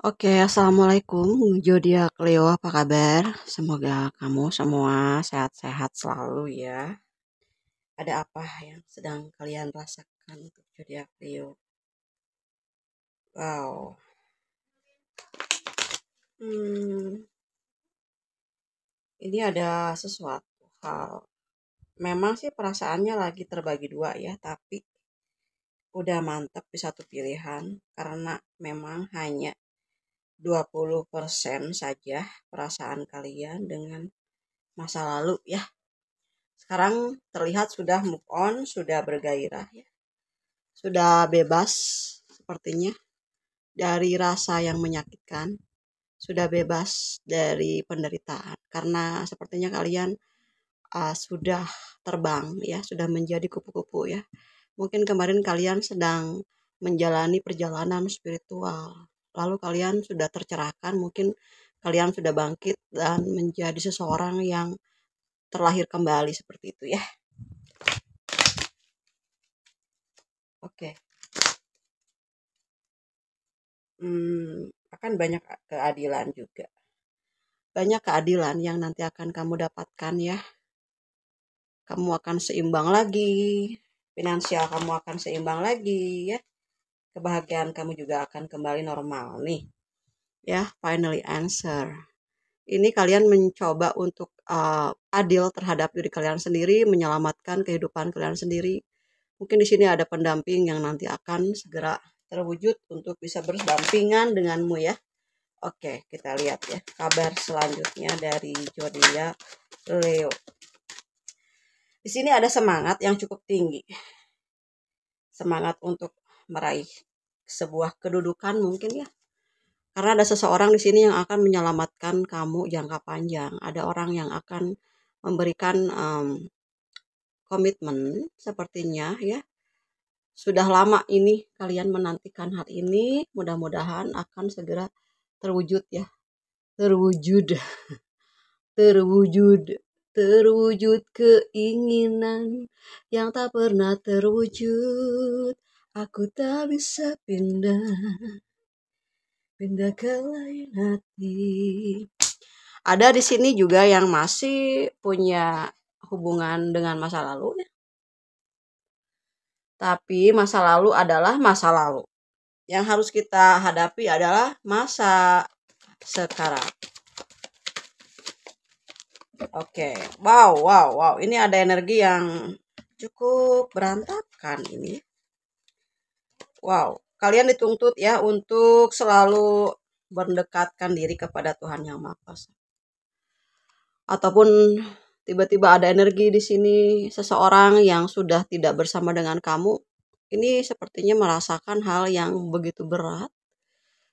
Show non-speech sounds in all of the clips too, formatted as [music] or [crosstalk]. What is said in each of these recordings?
Oke, Assalamualaikum Jodia Cleo, apa kabar? Semoga kamu semua sehat-sehat selalu ya. Ada apa yang sedang kalian rasakan untuk Jodia Cleo? Wow. Hmm. Ini ada sesuatu hal. Memang sih perasaannya lagi terbagi dua ya, tapi udah mantep di satu pilihan karena memang hanya 20% saja perasaan kalian dengan masa lalu ya. Sekarang terlihat sudah move on, sudah bergairah ya. Sudah bebas sepertinya dari rasa yang menyakitkan. Sudah bebas dari penderitaan karena sepertinya kalian uh, sudah terbang ya, sudah menjadi kupu-kupu ya. Mungkin kemarin kalian sedang menjalani perjalanan spiritual lalu kalian sudah tercerahkan, mungkin kalian sudah bangkit dan menjadi seseorang yang terlahir kembali seperti itu ya. Oke. Hmm, akan banyak keadilan juga. Banyak keadilan yang nanti akan kamu dapatkan ya. Kamu akan seimbang lagi, finansial kamu akan seimbang lagi ya kebahagiaan kamu juga akan kembali normal nih. Ya, finally answer. Ini kalian mencoba untuk uh, adil terhadap diri kalian sendiri, menyelamatkan kehidupan kalian sendiri. Mungkin di sini ada pendamping yang nanti akan segera terwujud untuk bisa berdampingan denganmu ya. Oke, kita lihat ya kabar selanjutnya dari zodiak Leo. Di sini ada semangat yang cukup tinggi. Semangat untuk meraih sebuah kedudukan mungkin ya. Karena ada seseorang di sini yang akan menyelamatkan kamu jangka panjang. Ada orang yang akan memberikan um, komitmen sepertinya ya. Sudah lama ini kalian menantikan hal ini, mudah-mudahan akan segera terwujud ya. Terwujud. [laughs] Terwujud. Terwujud keinginan yang tak pernah terwujud Aku tak bisa pindah Pindah ke lain hati Ada di sini juga yang masih punya hubungan dengan masa lalu ya. Tapi masa lalu adalah masa lalu. Yang harus kita hadapi adalah masa sekarang. Oke, okay. wow, wow, wow. Ini ada energi yang cukup berantakan ini. Wow, kalian dituntut ya untuk selalu mendekatkan diri kepada Tuhan yang Maha Kuasa. Ataupun tiba-tiba ada energi di sini seseorang yang sudah tidak bersama dengan kamu, ini sepertinya merasakan hal yang begitu berat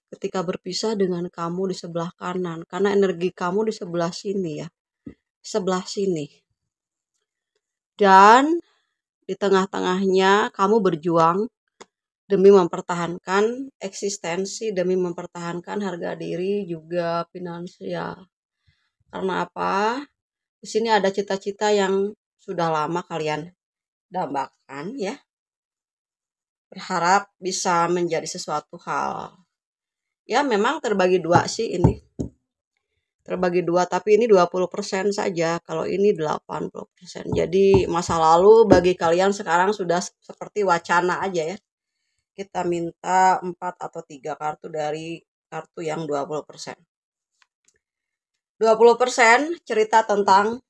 ketika berpisah dengan kamu di sebelah kanan karena energi kamu di sebelah sini ya. Sebelah sini. Dan di tengah-tengahnya kamu berjuang demi mempertahankan eksistensi, demi mempertahankan harga diri juga finansial. Karena apa? Di sini ada cita-cita yang sudah lama kalian dambakan ya. Berharap bisa menjadi sesuatu hal. Ya memang terbagi dua sih ini. Terbagi dua tapi ini 20% saja. Kalau ini 80%. Jadi masa lalu bagi kalian sekarang sudah seperti wacana aja ya kita minta 4 atau 3 kartu dari kartu yang 20%. 20% cerita tentang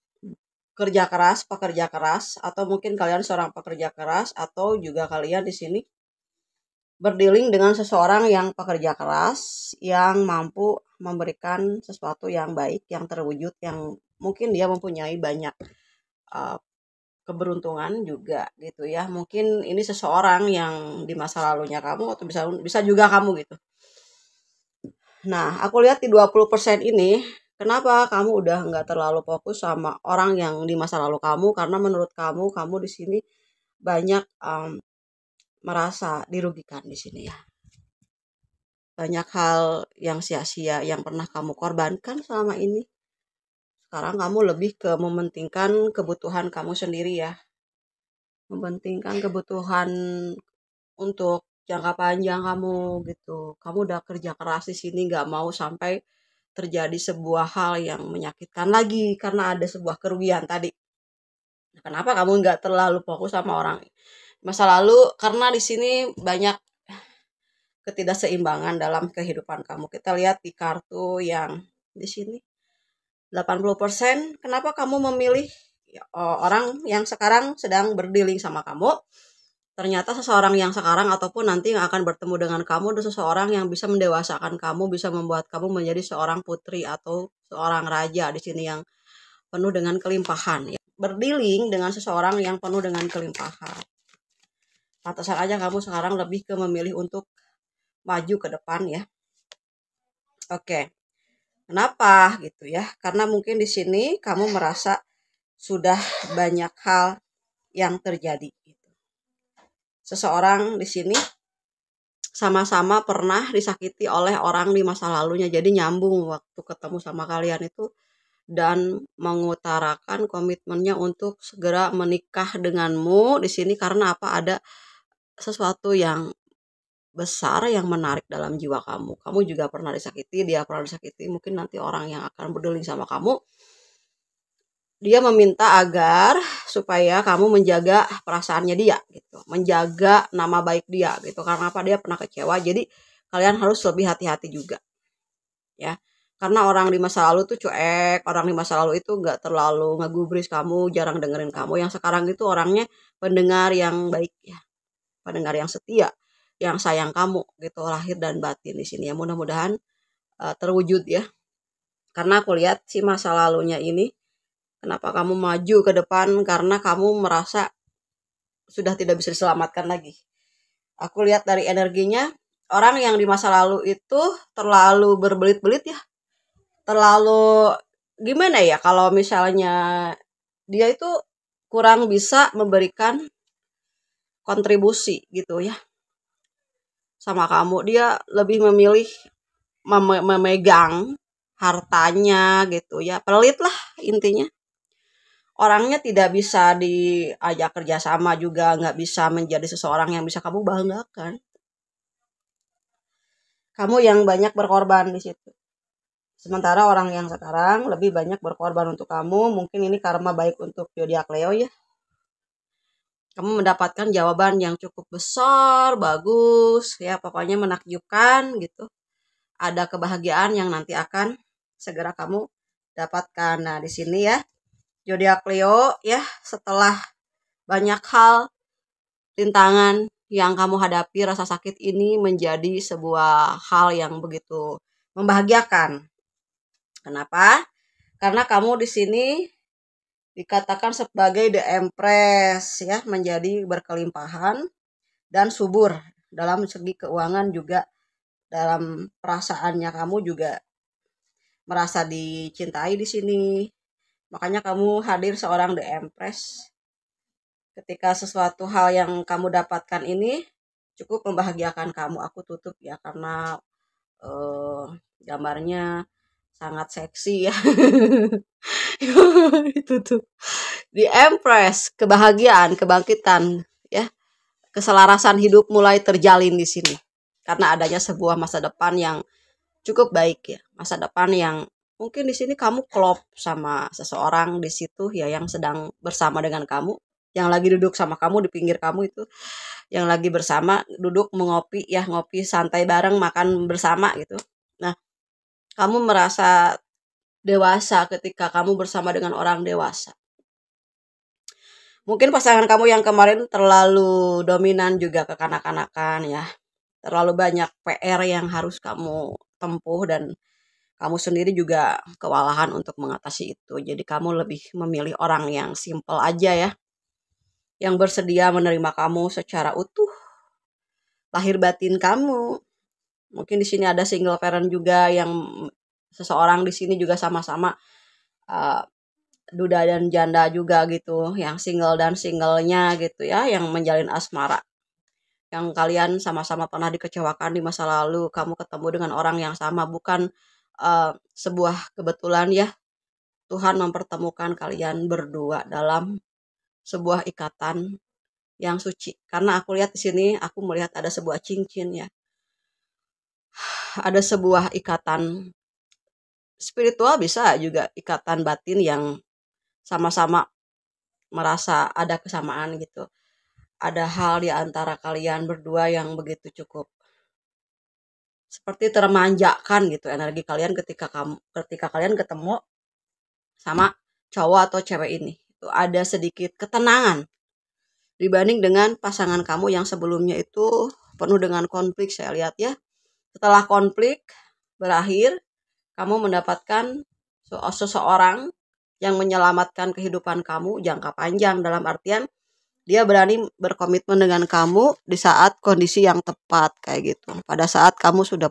kerja keras, pekerja keras, atau mungkin kalian seorang pekerja keras, atau juga kalian di sini berdiling dengan seseorang yang pekerja keras, yang mampu memberikan sesuatu yang baik, yang terwujud, yang mungkin dia mempunyai banyak uh, keberuntungan juga gitu ya mungkin ini seseorang yang di masa lalunya kamu atau bisa bisa juga kamu gitu nah aku lihat di 20% ini kenapa kamu udah nggak terlalu fokus sama orang yang di masa lalu kamu karena menurut kamu kamu di sini banyak um, merasa dirugikan di sini ya banyak hal yang sia-sia yang pernah kamu korbankan selama ini sekarang kamu lebih ke mementingkan kebutuhan kamu sendiri ya mementingkan kebutuhan untuk jangka panjang kamu gitu kamu udah kerja keras di sini nggak mau sampai terjadi sebuah hal yang menyakitkan lagi karena ada sebuah kerugian tadi kenapa kamu nggak terlalu fokus sama orang masa lalu karena di sini banyak ketidakseimbangan dalam kehidupan kamu kita lihat di kartu yang di sini 80% kenapa kamu memilih ya, orang yang sekarang sedang berdealing sama kamu ternyata seseorang yang sekarang ataupun nanti yang akan bertemu dengan kamu dan seseorang yang bisa mendewasakan kamu bisa membuat kamu menjadi seorang putri atau seorang raja di sini yang penuh dengan kelimpahan ya. berdealing dengan seseorang yang penuh dengan kelimpahan pantesan aja kamu sekarang lebih ke memilih untuk maju ke depan ya oke okay. Kenapa gitu ya? Karena mungkin di sini kamu merasa sudah banyak hal yang terjadi gitu. Seseorang di sini sama-sama pernah disakiti oleh orang di masa lalunya. Jadi nyambung waktu ketemu sama kalian itu dan mengutarakan komitmennya untuk segera menikah denganmu di sini karena apa ada sesuatu yang besar yang menarik dalam jiwa kamu. Kamu juga pernah disakiti, dia pernah disakiti. Mungkin nanti orang yang akan berdeling sama kamu, dia meminta agar supaya kamu menjaga perasaannya dia, gitu, menjaga nama baik dia, gitu. Karena apa? Dia pernah kecewa. Jadi kalian harus lebih hati-hati juga, ya. Karena orang di masa lalu tuh cuek, orang di masa lalu itu nggak terlalu ngegubris kamu, jarang dengerin kamu. Yang sekarang itu orangnya pendengar yang baik ya, pendengar yang setia yang sayang kamu gitu lahir dan batin di sini ya mudah-mudahan uh, terwujud ya karena aku lihat si masa lalunya ini kenapa kamu maju ke depan karena kamu merasa sudah tidak bisa diselamatkan lagi aku lihat dari energinya orang yang di masa lalu itu terlalu berbelit-belit ya terlalu gimana ya kalau misalnya dia itu kurang bisa memberikan kontribusi gitu ya sama kamu dia lebih memilih mem memegang hartanya gitu ya pelit lah intinya orangnya tidak bisa diajak kerjasama juga nggak bisa menjadi seseorang yang bisa kamu banggakan kamu yang banyak berkorban di situ sementara orang yang sekarang lebih banyak berkorban untuk kamu mungkin ini karma baik untuk zodiak Leo ya kamu mendapatkan jawaban yang cukup besar, bagus, ya pokoknya menakjubkan gitu. Ada kebahagiaan yang nanti akan segera kamu dapatkan. Nah, di sini ya zodiak Leo ya setelah banyak hal rintangan yang kamu hadapi rasa sakit ini menjadi sebuah hal yang begitu membahagiakan. Kenapa? Karena kamu di sini dikatakan sebagai the empress ya menjadi berkelimpahan dan subur dalam segi keuangan juga dalam perasaannya kamu juga merasa dicintai di sini makanya kamu hadir seorang the empress ketika sesuatu hal yang kamu dapatkan ini cukup membahagiakan kamu aku tutup ya karena eh, gambarnya sangat seksi ya [laughs] itu tuh di Empress kebahagiaan kebangkitan ya keselarasan hidup mulai terjalin di sini karena adanya sebuah masa depan yang cukup baik ya masa depan yang mungkin di sini kamu klop sama seseorang di situ ya yang sedang bersama dengan kamu yang lagi duduk sama kamu di pinggir kamu itu yang lagi bersama duduk mengopi ya ngopi santai bareng makan bersama gitu nah kamu merasa dewasa ketika kamu bersama dengan orang dewasa. Mungkin pasangan kamu yang kemarin terlalu dominan juga ke kanak-kanakan ya. Terlalu banyak PR yang harus kamu tempuh dan kamu sendiri juga kewalahan untuk mengatasi itu. Jadi kamu lebih memilih orang yang simple aja ya. Yang bersedia menerima kamu secara utuh. Lahir batin kamu, mungkin di sini ada single parent juga yang seseorang di sini juga sama-sama uh, duda dan janda juga gitu, yang single dan singlenya gitu ya, yang menjalin asmara. Yang kalian sama-sama pernah dikecewakan di masa lalu, kamu ketemu dengan orang yang sama bukan uh, sebuah kebetulan ya. Tuhan mempertemukan kalian berdua dalam sebuah ikatan yang suci. Karena aku lihat di sini, aku melihat ada sebuah cincin ya ada sebuah ikatan spiritual bisa juga ikatan batin yang sama-sama merasa ada kesamaan gitu. Ada hal di antara kalian berdua yang begitu cukup seperti termanjakan gitu energi kalian ketika kamu ketika kalian ketemu sama cowok atau cewek ini. Itu ada sedikit ketenangan dibanding dengan pasangan kamu yang sebelumnya itu penuh dengan konflik saya lihat ya setelah konflik berakhir, kamu mendapatkan seseorang yang menyelamatkan kehidupan kamu jangka panjang dalam artian dia berani berkomitmen dengan kamu di saat kondisi yang tepat kayak gitu. Pada saat kamu sudah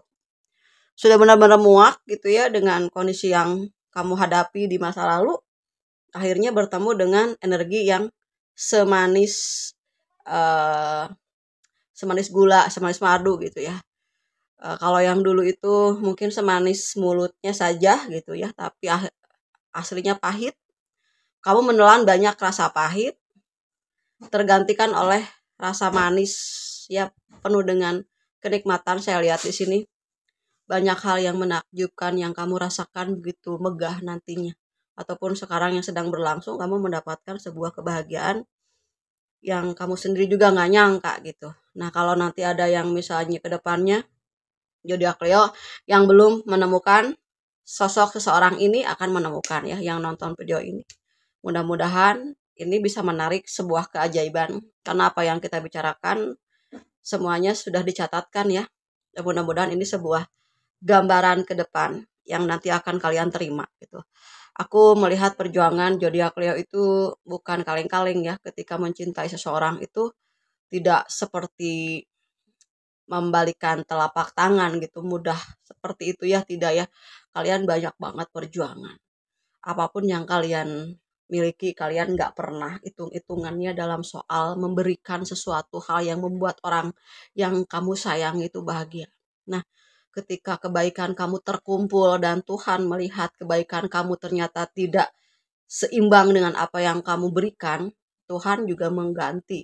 sudah benar-benar muak gitu ya dengan kondisi yang kamu hadapi di masa lalu, akhirnya bertemu dengan energi yang semanis uh, semanis gula, semanis madu gitu ya e, kalau yang dulu itu mungkin semanis mulutnya saja gitu ya tapi ah, aslinya pahit kamu menelan banyak rasa pahit tergantikan oleh rasa manis ya penuh dengan kenikmatan saya lihat di sini banyak hal yang menakjubkan yang kamu rasakan begitu megah nantinya ataupun sekarang yang sedang berlangsung kamu mendapatkan sebuah kebahagiaan yang kamu sendiri juga nggak nyangka gitu nah kalau nanti ada yang misalnya ke depannya Jodiak Leo yang belum menemukan sosok seseorang ini akan menemukan ya yang nonton video ini. Mudah-mudahan ini bisa menarik sebuah keajaiban karena apa yang kita bicarakan semuanya sudah dicatatkan ya. Dan mudah-mudahan ini sebuah gambaran ke depan yang nanti akan kalian terima gitu. Aku melihat perjuangan Jodiak Leo itu bukan kaleng-kaleng ya ketika mencintai seseorang itu tidak seperti membalikan telapak tangan gitu mudah seperti itu ya tidak ya kalian banyak banget perjuangan apapun yang kalian miliki kalian nggak pernah hitung-hitungannya dalam soal memberikan sesuatu hal yang membuat orang yang kamu sayang itu bahagia nah ketika kebaikan kamu terkumpul dan Tuhan melihat kebaikan kamu ternyata tidak seimbang dengan apa yang kamu berikan Tuhan juga mengganti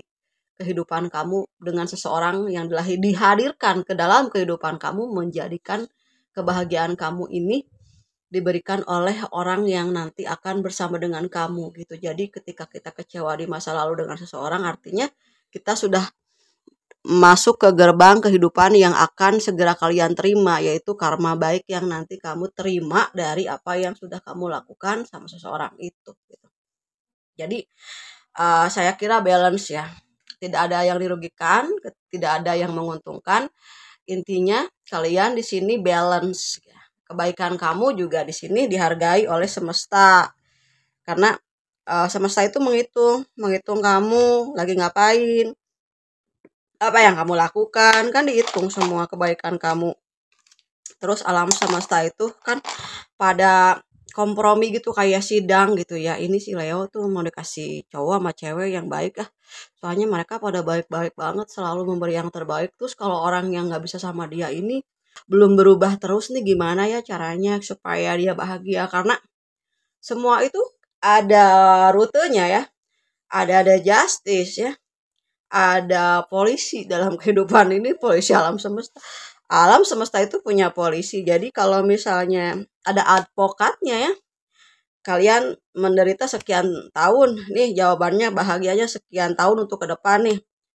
kehidupan kamu dengan seseorang yang telah dihadirkan ke dalam kehidupan kamu menjadikan kebahagiaan kamu ini diberikan oleh orang yang nanti akan bersama dengan kamu gitu. Jadi ketika kita kecewa di masa lalu dengan seseorang artinya kita sudah masuk ke gerbang kehidupan yang akan segera kalian terima yaitu karma baik yang nanti kamu terima dari apa yang sudah kamu lakukan sama seseorang itu gitu. Jadi uh, saya kira balance ya tidak ada yang dirugikan, tidak ada yang menguntungkan. Intinya kalian di sini balance. Ya. Kebaikan kamu juga di sini dihargai oleh semesta. Karena uh, semesta itu menghitung, menghitung kamu lagi ngapain, apa yang kamu lakukan, kan dihitung semua kebaikan kamu. Terus alam semesta itu kan pada kompromi gitu kayak sidang gitu ya ini si Leo tuh mau dikasih cowok sama cewek yang baik ah soalnya mereka pada baik-baik banget selalu memberi yang terbaik terus kalau orang yang nggak bisa sama dia ini belum berubah terus nih gimana ya caranya supaya dia bahagia karena semua itu ada rutenya ya ada ada justice ya ada polisi dalam [laughs] kehidupan ini polisi alam semesta alam semesta itu punya polisi. Jadi kalau misalnya ada advokatnya ya, kalian menderita sekian tahun. Nih jawabannya bahagianya sekian tahun untuk ke depan nih.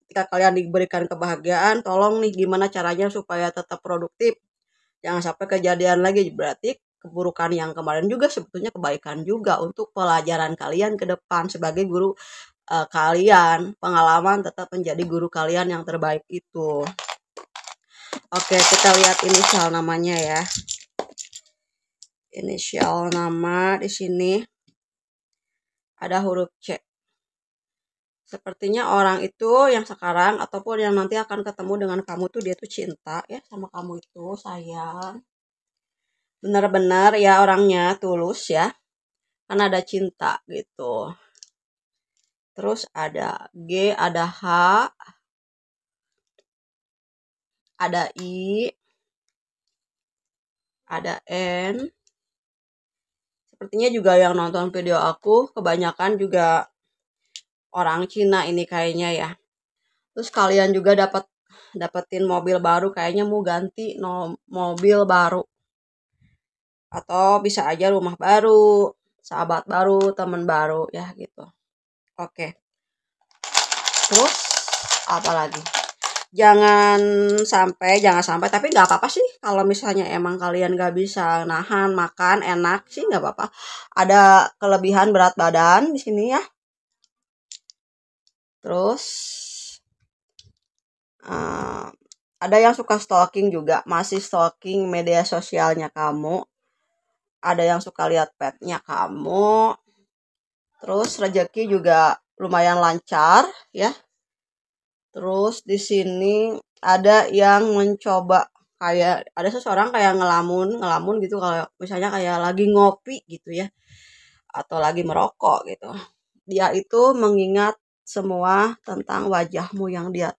Ketika kalian diberikan kebahagiaan, tolong nih gimana caranya supaya tetap produktif. Jangan sampai kejadian lagi. Berarti keburukan yang kemarin juga sebetulnya kebaikan juga untuk pelajaran kalian ke depan sebagai guru eh, kalian. Pengalaman tetap menjadi guru kalian yang terbaik itu. Oke, kita lihat inisial namanya ya. Inisial nama di sini ada huruf C. Sepertinya orang itu yang sekarang ataupun yang nanti akan ketemu dengan kamu tuh dia tuh cinta ya sama kamu itu, sayang. Benar-benar ya orangnya tulus ya. Kan ada cinta gitu. Terus ada G, ada H, ada i ada n sepertinya juga yang nonton video aku kebanyakan juga orang Cina ini kayaknya ya terus kalian juga dapat dapetin mobil baru kayaknya mau ganti no, mobil baru atau bisa aja rumah baru sahabat baru teman baru ya gitu oke terus apa lagi jangan sampai jangan sampai tapi nggak apa-apa sih kalau misalnya emang kalian nggak bisa nahan makan enak sih nggak apa-apa ada kelebihan berat badan di sini ya terus uh, ada yang suka stalking juga masih stalking media sosialnya kamu ada yang suka lihat petnya kamu terus rezeki juga lumayan lancar ya Terus di sini ada yang mencoba kayak ada seseorang kayak ngelamun, ngelamun gitu kalau misalnya kayak lagi ngopi gitu ya. Atau lagi merokok gitu. Dia itu mengingat semua tentang wajahmu yang dia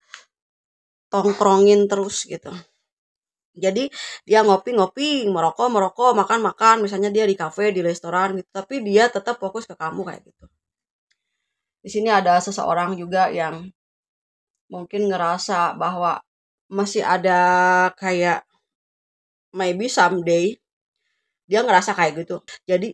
tongkrongin terus gitu. Jadi dia ngopi-ngopi, merokok-merokok, makan-makan, misalnya dia di kafe, di restoran gitu, tapi dia tetap fokus ke kamu kayak gitu. Di sini ada seseorang juga yang mungkin ngerasa bahwa masih ada kayak maybe someday dia ngerasa kayak gitu jadi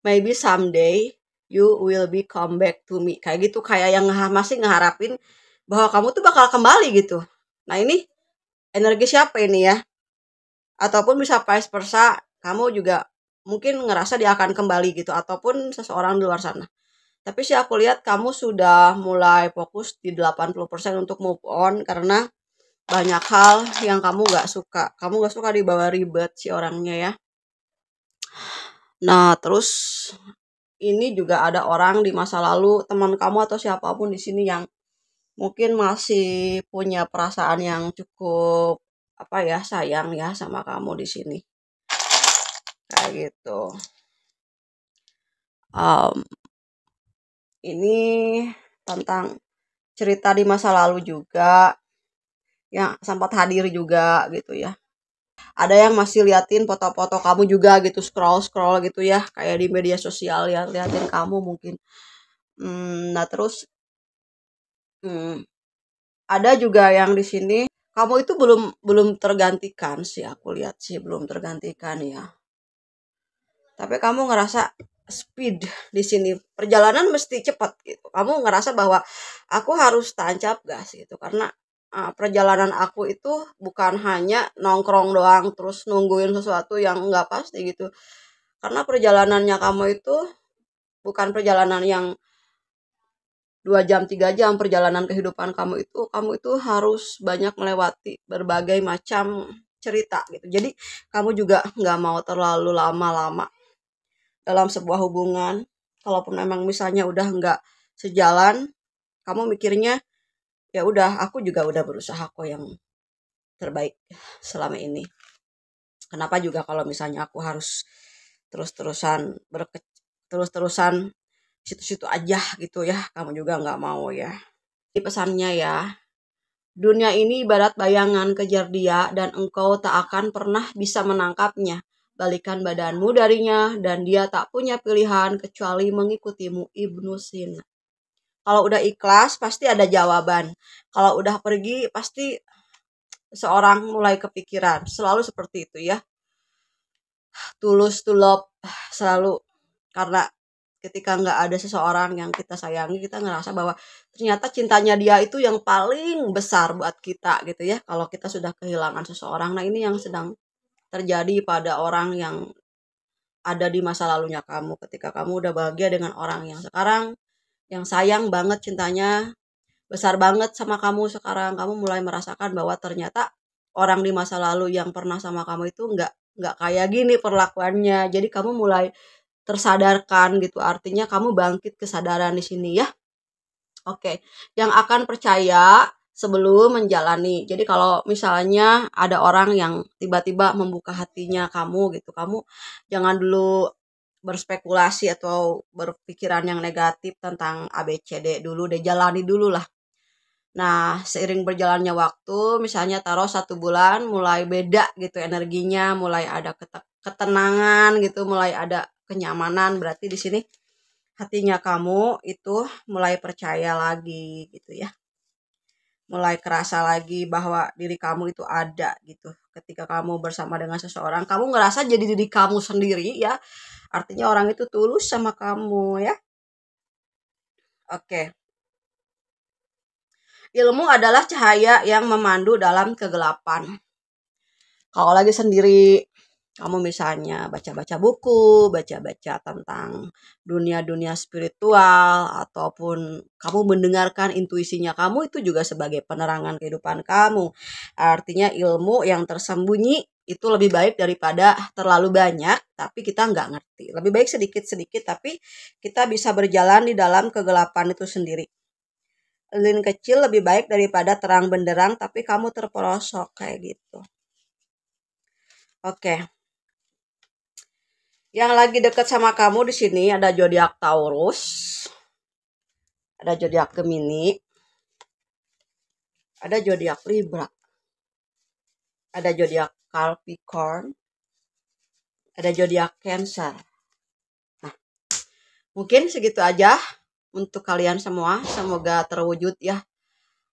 maybe someday you will be come back to me kayak gitu kayak yang masih ngeharapin bahwa kamu tuh bakal kembali gitu nah ini energi siapa ini ya ataupun bisa vice versa kamu juga mungkin ngerasa dia akan kembali gitu ataupun seseorang di luar sana tapi sih aku lihat kamu sudah mulai fokus di 80% untuk move on karena banyak hal yang kamu gak suka. Kamu gak suka dibawa ribet si orangnya ya. Nah, terus ini juga ada orang di masa lalu, teman kamu atau siapapun di sini yang mungkin masih punya perasaan yang cukup apa ya, sayang ya sama kamu di sini. Kayak gitu. Um, ini tentang cerita di masa lalu juga yang sempat hadir juga gitu ya ada yang masih liatin foto-foto kamu juga gitu scroll scroll gitu ya kayak di media sosial ya liatin kamu mungkin hmm, nah terus hmm, ada juga yang di sini kamu itu belum belum tergantikan sih aku lihat sih belum tergantikan ya tapi kamu ngerasa speed di sini perjalanan mesti cepat gitu kamu ngerasa bahwa aku harus tancap gas gitu karena uh, perjalanan aku itu bukan hanya nongkrong doang terus nungguin sesuatu yang nggak pasti gitu karena perjalanannya kamu itu bukan perjalanan yang dua jam tiga jam perjalanan kehidupan kamu itu kamu itu harus banyak melewati berbagai macam cerita gitu jadi kamu juga nggak mau terlalu lama-lama dalam sebuah hubungan kalaupun memang misalnya udah nggak sejalan kamu mikirnya ya udah aku juga udah berusaha kok yang terbaik selama ini kenapa juga kalau misalnya aku harus terus-terusan berke terus-terusan situ-situ aja gitu ya kamu juga nggak mau ya ini pesannya ya Dunia ini ibarat bayangan kejar dia dan engkau tak akan pernah bisa menangkapnya balikan badanmu darinya, dan dia tak punya pilihan kecuali mengikutimu Ibnu Sina. Kalau udah ikhlas, pasti ada jawaban. Kalau udah pergi, pasti seorang mulai kepikiran. Selalu seperti itu ya. Tulus to selalu. Karena ketika nggak ada seseorang yang kita sayangi, kita ngerasa bahwa ternyata cintanya dia itu yang paling besar buat kita gitu ya. Kalau kita sudah kehilangan seseorang, nah ini yang sedang terjadi pada orang yang ada di masa lalunya kamu ketika kamu udah bahagia dengan orang yang sekarang yang sayang banget cintanya besar banget sama kamu sekarang kamu mulai merasakan bahwa ternyata orang di masa lalu yang pernah sama kamu itu nggak nggak kayak gini perlakuannya jadi kamu mulai tersadarkan gitu artinya kamu bangkit kesadaran di sini ya oke yang akan percaya sebelum menjalani. Jadi kalau misalnya ada orang yang tiba-tiba membuka hatinya kamu gitu, kamu jangan dulu berspekulasi atau berpikiran yang negatif tentang ABCD dulu deh jalani dulu lah. Nah, seiring berjalannya waktu, misalnya taruh satu bulan mulai beda gitu energinya, mulai ada ketenangan gitu, mulai ada kenyamanan. Berarti di sini hatinya kamu itu mulai percaya lagi gitu ya mulai kerasa lagi bahwa diri kamu itu ada gitu ketika kamu bersama dengan seseorang kamu ngerasa jadi diri kamu sendiri ya artinya orang itu tulus sama kamu ya oke ilmu adalah cahaya yang memandu dalam kegelapan kalau lagi sendiri kamu misalnya baca-baca buku, baca-baca tentang dunia-dunia spiritual, ataupun kamu mendengarkan intuisinya kamu itu juga sebagai penerangan kehidupan kamu. Artinya ilmu yang tersembunyi itu lebih baik daripada terlalu banyak tapi kita nggak ngerti. Lebih baik sedikit-sedikit tapi kita bisa berjalan di dalam kegelapan itu sendiri. Lin kecil lebih baik daripada terang benderang tapi kamu terperosok kayak gitu. Oke. Okay. Yang lagi dekat sama kamu di sini ada zodiak Taurus, ada zodiak Gemini, ada zodiak Libra, ada zodiak Capricorn, ada zodiak Cancer. Nah, mungkin segitu aja untuk kalian semua. Semoga terwujud ya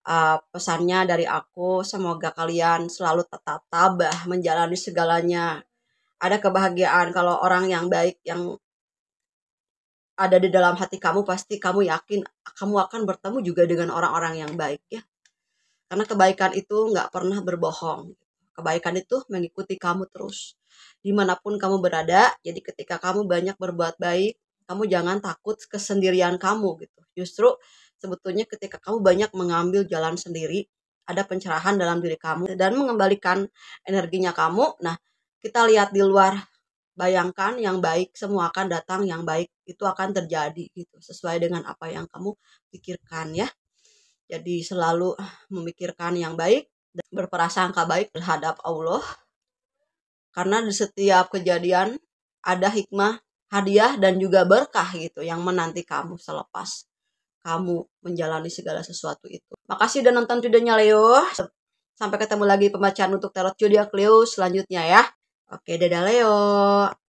uh, pesannya dari aku. Semoga kalian selalu tetap tabah menjalani segalanya ada kebahagiaan kalau orang yang baik yang ada di dalam hati kamu pasti kamu yakin kamu akan bertemu juga dengan orang-orang yang baik ya karena kebaikan itu nggak pernah berbohong kebaikan itu mengikuti kamu terus dimanapun kamu berada jadi ketika kamu banyak berbuat baik kamu jangan takut kesendirian kamu gitu justru sebetulnya ketika kamu banyak mengambil jalan sendiri ada pencerahan dalam diri kamu dan mengembalikan energinya kamu nah kita lihat di luar bayangkan yang baik semua akan datang yang baik itu akan terjadi gitu sesuai dengan apa yang kamu pikirkan ya jadi selalu memikirkan yang baik dan berprasangka baik terhadap Allah karena di setiap kejadian ada hikmah hadiah dan juga berkah gitu yang menanti kamu selepas kamu menjalani segala sesuatu itu. Makasih udah nonton videonya Leo. Sampai ketemu lagi pembacaan untuk tarot Julia Leo selanjutnya ya. Oke, dadah Leo.